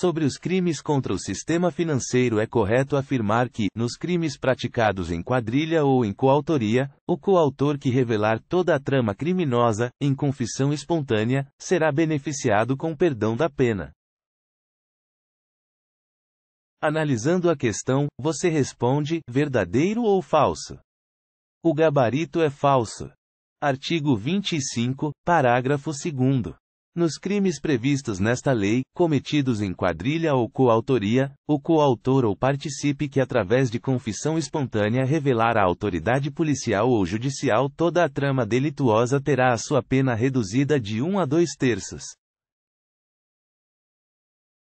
Sobre os crimes contra o sistema financeiro é correto afirmar que, nos crimes praticados em quadrilha ou em coautoria, o coautor que revelar toda a trama criminosa, em confissão espontânea, será beneficiado com perdão da pena. Analisando a questão, você responde: verdadeiro ou falso? O gabarito é falso. Artigo 25, parágrafo 2. Nos crimes previstos nesta lei, cometidos em quadrilha ou coautoria, o coautor ou participe que através de confissão espontânea revelar à autoridade policial ou judicial toda a trama delituosa terá a sua pena reduzida de 1 a 2 terços.